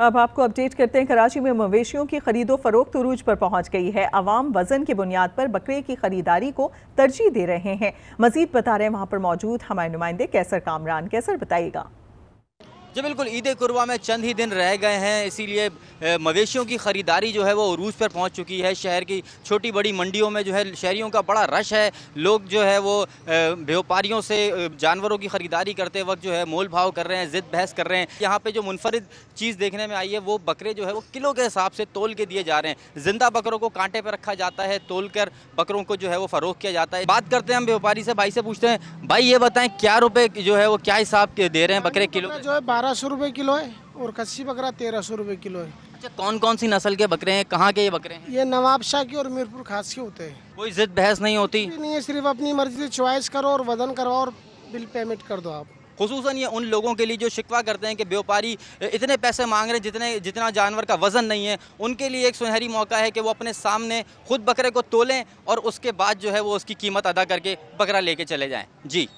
अब आपको अपडेट करते हैं कराची में मवेशियों की खरीदो फरोख्त उरूज पर पहुंच गई है आवाम वजन की बुनियाद पर बकरे की खरीदारी को तरजीह दे रहे हैं मजीद बता रहे हैं वहां पर मौजूद हमारे नुमाइंदे कैसर कामरान कैसर बताइएगा जी बिल्कुल ईद कुरबा में चंद ही दिन रह गए हैं इसीलिए मवेशियों की ख़रीदारी जो है वो उरूज पर पहुंच चुकी है शहर की छोटी बड़ी मंडियों में जो है शहरियों का बड़ा रश है लोग जो है वो व्यापारियों से जानवरों की ख़रीदारी करते वक्त जो है मोल भाव कर रहे हैं ज़िद बहस कर रहे हैं यहाँ पर जो मुनफरद चीज़ देखने में आई है वो बकरे जो है वो किलो के हिसाब से तोल के दिए जा रहे हैं ज़िंदा बकरों को कांटे पर रखा जाता है तोल कर बकरों को जो है वो फरोख किया जाता है बात करते हैं हम व्यापारी से भाई से पूछते हैं भाई ये बताएं क्या रुपये जो है वो क्या हिसाब दे रहे हैं बकरे किलो जो है अठारह सौ रुपये किलो है और कच्ची बकरा तेरह सौ रुपये किलो है अच्छा कौन कौन सी नस्ल के बकरे हैं कहाँ के ये बकरे हैं ये नवाब शाह के और मीरपुर खास के होते हैं कोई जिद बहस नहीं होती नहीं है सिर्फ अपनी मर्जी से चॉइस करो और वजन करवाओ और बिल पेमेंट कर दो आप खसूस ये उन लोगों के लिए जो शिकवा करते हैं कि व्यापारी इतने पैसे मांग रहे हैं जितने जितना जानवर का वज़न नहीं है उनके लिए एक सुनहरी मौका है कि वो अपने सामने खुद बकरे को तोलें और उसके बाद जो है वो उसकी कीमत अदा करके बकरा लेके चले जाएँ जी